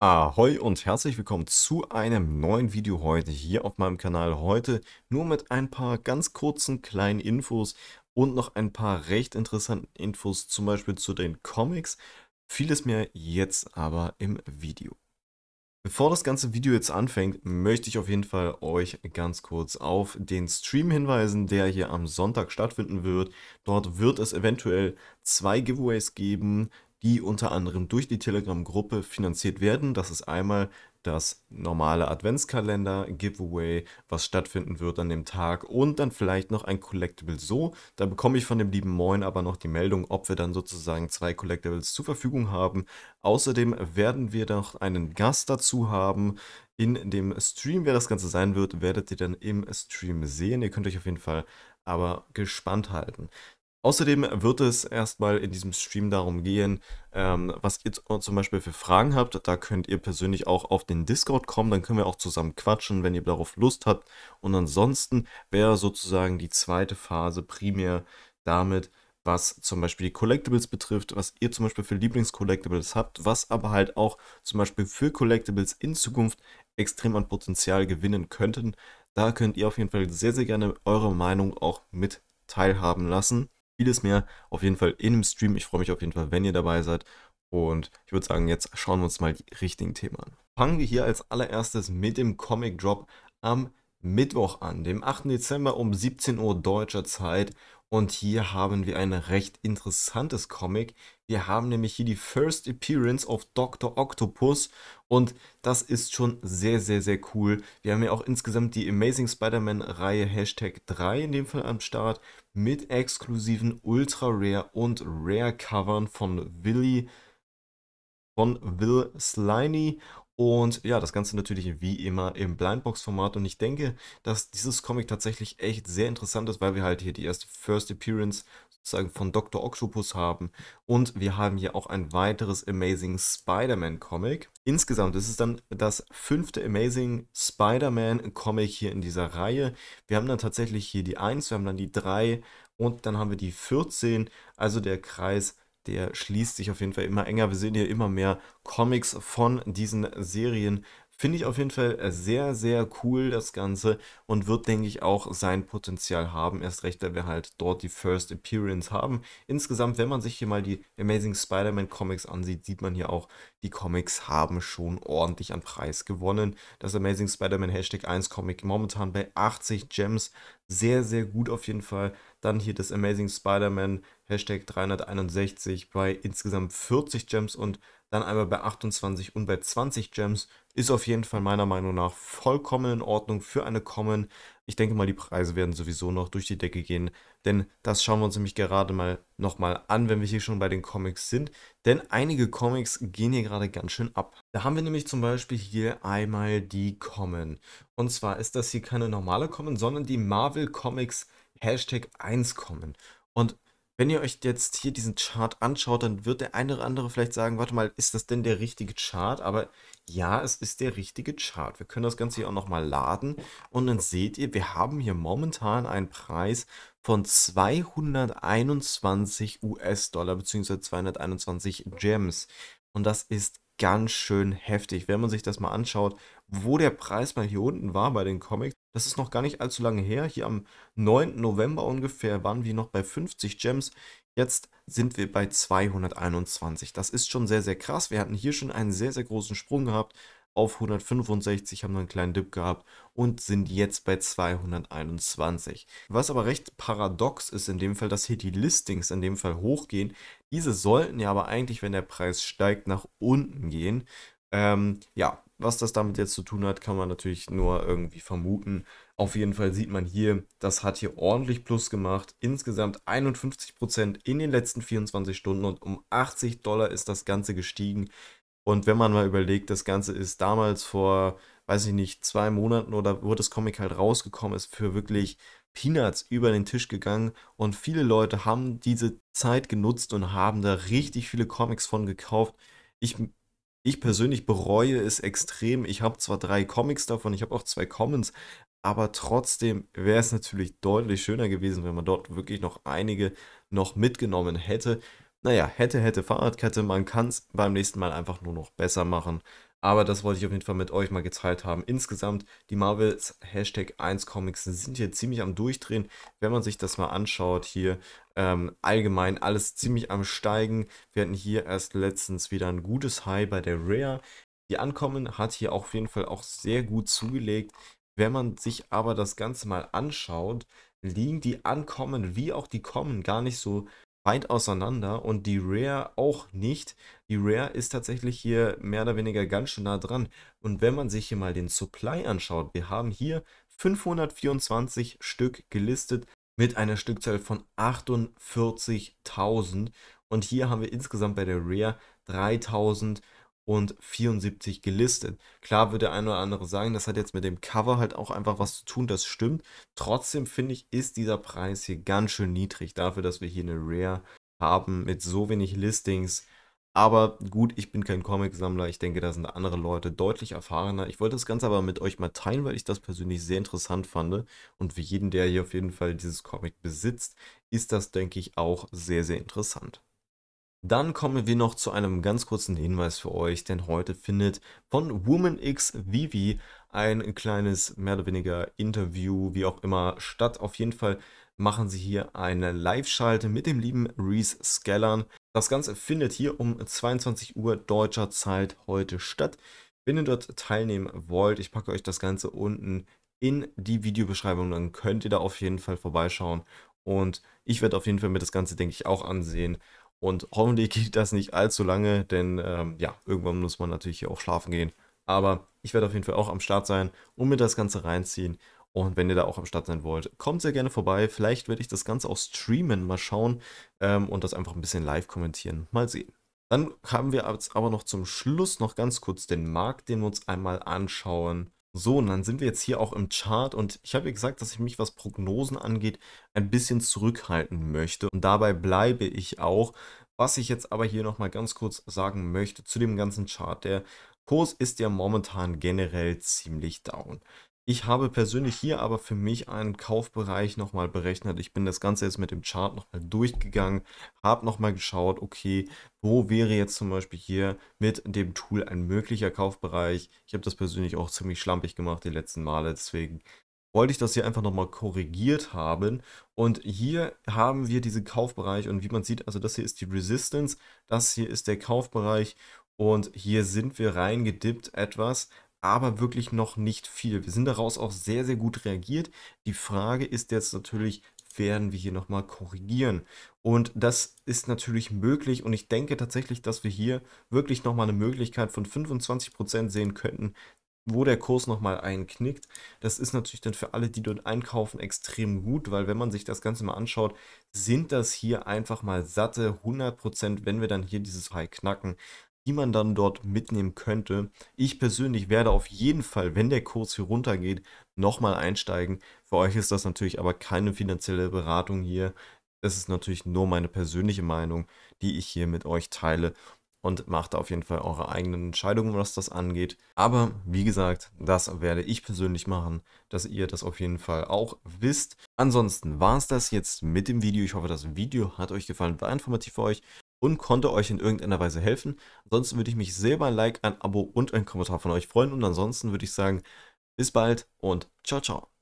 Ahoi und herzlich willkommen zu einem neuen Video heute hier auf meinem Kanal. Heute nur mit ein paar ganz kurzen kleinen Infos und noch ein paar recht interessanten Infos, zum Beispiel zu den Comics. Vieles mehr jetzt aber im Video. Bevor das ganze Video jetzt anfängt, möchte ich auf jeden Fall euch ganz kurz auf den Stream hinweisen, der hier am Sonntag stattfinden wird. Dort wird es eventuell zwei Giveaways geben die unter anderem durch die Telegram-Gruppe finanziert werden. Das ist einmal das normale Adventskalender-Giveaway, was stattfinden wird an dem Tag und dann vielleicht noch ein Collectible so. Da bekomme ich von dem lieben Moin aber noch die Meldung, ob wir dann sozusagen zwei Collectibles zur Verfügung haben. Außerdem werden wir noch einen Gast dazu haben. In dem Stream, wer das Ganze sein wird, werdet ihr dann im Stream sehen. Ihr könnt euch auf jeden Fall aber gespannt halten. Außerdem wird es erstmal in diesem Stream darum gehen, ähm, was ihr zum Beispiel für Fragen habt. Da könnt ihr persönlich auch auf den Discord kommen, dann können wir auch zusammen quatschen, wenn ihr darauf Lust habt. Und ansonsten wäre sozusagen die zweite Phase primär damit, was zum Beispiel die Collectibles betrifft, was ihr zum Beispiel für Lieblingscollectibles habt, was aber halt auch zum Beispiel für Collectibles in Zukunft extrem an Potenzial gewinnen könnten. Da könnt ihr auf jeden Fall sehr, sehr gerne eure Meinung auch mit teilhaben lassen vieles mehr. Auf jeden Fall in dem Stream. Ich freue mich auf jeden Fall, wenn ihr dabei seid. Und ich würde sagen, jetzt schauen wir uns mal die richtigen Themen an. Fangen wir hier als allererstes mit dem Comic Drop am Mittwoch an, dem 8. Dezember um 17 Uhr deutscher Zeit. Und hier haben wir ein recht interessantes Comic. Wir haben nämlich hier die First Appearance of Dr. Octopus und das ist schon sehr, sehr, sehr cool. Wir haben ja auch insgesamt die Amazing Spider-Man-Reihe Hashtag 3 in dem Fall am Start mit exklusiven Ultra Rare und Rare Covern von Willy von Will Sliney und ja, das Ganze natürlich wie immer im Blindbox-Format. Und ich denke, dass dieses Comic tatsächlich echt sehr interessant ist, weil wir halt hier die erste First Appearance sozusagen von Dr. Octopus haben. Und wir haben hier auch ein weiteres Amazing Spider-Man-Comic. Insgesamt ist es dann das fünfte Amazing Spider-Man-Comic hier in dieser Reihe. Wir haben dann tatsächlich hier die 1, wir haben dann die 3 und dann haben wir die 14. Also der Kreis der schließt sich auf jeden Fall immer enger. Wir sehen hier immer mehr Comics von diesen Serien. Finde ich auf jeden Fall sehr, sehr cool, das Ganze. Und wird, denke ich, auch sein Potenzial haben. Erst recht, da wir halt dort die First Appearance haben. Insgesamt, wenn man sich hier mal die Amazing Spider-Man Comics ansieht, sieht man hier auch, die Comics haben schon ordentlich an Preis gewonnen. Das Amazing Spider-Man Hashtag 1 Comic momentan bei 80 Gems. Sehr, sehr gut auf jeden Fall. Dann hier das Amazing Spider-Man Hashtag 361 bei insgesamt 40 Gems und dann einmal bei 28 und bei 20 Gems. Ist auf jeden Fall meiner Meinung nach vollkommen in Ordnung für eine Common. Ich denke mal, die Preise werden sowieso noch durch die Decke gehen, denn das schauen wir uns nämlich gerade mal nochmal an, wenn wir hier schon bei den Comics sind. Denn einige Comics gehen hier gerade ganz schön ab. Da haben wir nämlich zum Beispiel hier einmal die Common. Und zwar ist das hier keine normale Common, sondern die Marvel Comics Hashtag 1 Common. Und wenn ihr euch jetzt hier diesen Chart anschaut, dann wird der eine oder andere vielleicht sagen, warte mal, ist das denn der richtige Chart? Aber ja, es ist der richtige Chart. Wir können das Ganze hier auch nochmal laden und dann seht ihr, wir haben hier momentan einen Preis von 221 US-Dollar bzw. 221 Gems. Und das ist ganz schön heftig, wenn man sich das mal anschaut, wo der Preis mal hier unten war bei den Comics das ist noch gar nicht allzu lange her. Hier am 9. November ungefähr waren wir noch bei 50 Gems. Jetzt sind wir bei 221. Das ist schon sehr, sehr krass. Wir hatten hier schon einen sehr, sehr großen Sprung gehabt auf 165, haben einen kleinen Dip gehabt und sind jetzt bei 221. Was aber recht paradox ist in dem Fall, dass hier die Listings in dem Fall hochgehen. Diese sollten ja aber eigentlich, wenn der Preis steigt, nach unten gehen. Ähm, ja, was das damit jetzt zu tun hat, kann man natürlich nur irgendwie vermuten. Auf jeden Fall sieht man hier, das hat hier ordentlich Plus gemacht. Insgesamt 51% in den letzten 24 Stunden und um 80 Dollar ist das Ganze gestiegen. Und wenn man mal überlegt, das Ganze ist damals vor, weiß ich nicht, zwei Monaten oder wo das Comic halt rausgekommen ist, für wirklich Peanuts über den Tisch gegangen. Und viele Leute haben diese Zeit genutzt und haben da richtig viele Comics von gekauft. Ich ich persönlich bereue es extrem. Ich habe zwar drei Comics davon, ich habe auch zwei Commons, aber trotzdem wäre es natürlich deutlich schöner gewesen, wenn man dort wirklich noch einige noch mitgenommen hätte. Naja, hätte, hätte Fahrradkette, man kann es beim nächsten Mal einfach nur noch besser machen. Aber das wollte ich auf jeden Fall mit euch mal geteilt haben. Insgesamt, die Marvels Hashtag 1 Comics sind hier ziemlich am Durchdrehen. Wenn man sich das mal anschaut, hier ähm, allgemein alles ziemlich am Steigen. Wir hatten hier erst letztens wieder ein gutes High bei der Rare. Die Ankommen hat hier auf jeden Fall auch sehr gut zugelegt. Wenn man sich aber das Ganze mal anschaut, liegen die Ankommen wie auch die Kommen gar nicht so weit auseinander und die Rare auch nicht. Die Rare ist tatsächlich hier mehr oder weniger ganz schön nah dran. Und wenn man sich hier mal den Supply anschaut, wir haben hier 524 Stück gelistet mit einer Stückzahl von 48.000 und hier haben wir insgesamt bei der Rare 3000 und 74 gelistet. Klar würde der eine oder andere sagen, das hat jetzt mit dem Cover halt auch einfach was zu tun, das stimmt. Trotzdem finde ich, ist dieser Preis hier ganz schön niedrig dafür, dass wir hier eine Rare haben mit so wenig Listings. Aber gut, ich bin kein Comic-Sammler, ich denke, da sind andere Leute deutlich erfahrener. Ich wollte das Ganze aber mit euch mal teilen, weil ich das persönlich sehr interessant fand. Und für jeden, der hier auf jeden Fall dieses Comic besitzt, ist das, denke ich, auch sehr, sehr interessant. Dann kommen wir noch zu einem ganz kurzen Hinweis für euch, denn heute findet von Woman X Vivi ein kleines, mehr oder weniger Interview, wie auch immer, statt. Auf jeden Fall machen sie hier eine Live-Schalte mit dem lieben Reese Skellern. Das Ganze findet hier um 22 Uhr deutscher Zeit heute statt. Wenn ihr dort teilnehmen wollt, ich packe euch das Ganze unten in die Videobeschreibung, dann könnt ihr da auf jeden Fall vorbeischauen. Und ich werde auf jeden Fall mir das Ganze, denke ich, auch ansehen und hoffentlich geht das nicht allzu lange, denn ähm, ja, irgendwann muss man natürlich hier auch schlafen gehen. Aber ich werde auf jeden Fall auch am Start sein und mir das Ganze reinziehen. Und wenn ihr da auch am Start sein wollt, kommt sehr gerne vorbei. Vielleicht werde ich das Ganze auch streamen, mal schauen ähm, und das einfach ein bisschen live kommentieren. Mal sehen. Dann haben wir aber noch zum Schluss noch ganz kurz den Markt, den wir uns einmal anschauen. So, und dann sind wir jetzt hier auch im Chart und ich habe ja gesagt, dass ich mich, was Prognosen angeht, ein bisschen zurückhalten möchte und dabei bleibe ich auch. Was ich jetzt aber hier nochmal ganz kurz sagen möchte zu dem ganzen Chart, der Kurs ist ja momentan generell ziemlich down. Ich habe persönlich hier aber für mich einen Kaufbereich nochmal berechnet. Ich bin das Ganze jetzt mit dem Chart nochmal durchgegangen, habe nochmal geschaut, okay, wo wäre jetzt zum Beispiel hier mit dem Tool ein möglicher Kaufbereich. Ich habe das persönlich auch ziemlich schlampig gemacht die letzten Male, deswegen wollte ich das hier einfach nochmal korrigiert haben. Und hier haben wir diesen Kaufbereich und wie man sieht, also das hier ist die Resistance, das hier ist der Kaufbereich und hier sind wir reingedippt etwas, aber wirklich noch nicht viel. Wir sind daraus auch sehr, sehr gut reagiert. Die Frage ist jetzt natürlich, werden wir hier nochmal korrigieren. Und das ist natürlich möglich und ich denke tatsächlich, dass wir hier wirklich nochmal eine Möglichkeit von 25% sehen könnten, wo der Kurs nochmal einknickt. Das ist natürlich dann für alle, die dort einkaufen, extrem gut, weil wenn man sich das Ganze mal anschaut, sind das hier einfach mal satte 100%, wenn wir dann hier dieses High knacken die man dann dort mitnehmen könnte. Ich persönlich werde auf jeden Fall, wenn der Kurs hier runtergeht, nochmal einsteigen. Für euch ist das natürlich aber keine finanzielle Beratung hier. Das ist natürlich nur meine persönliche Meinung, die ich hier mit euch teile und macht auf jeden Fall eure eigenen Entscheidungen, was das angeht. Aber wie gesagt, das werde ich persönlich machen, dass ihr das auf jeden Fall auch wisst. Ansonsten war es das jetzt mit dem Video. Ich hoffe, das Video hat euch gefallen, war informativ für euch und konnte euch in irgendeiner Weise helfen. Ansonsten würde ich mich sehr über ein Like, ein Abo und einen Kommentar von euch freuen. Und ansonsten würde ich sagen, bis bald und ciao, ciao.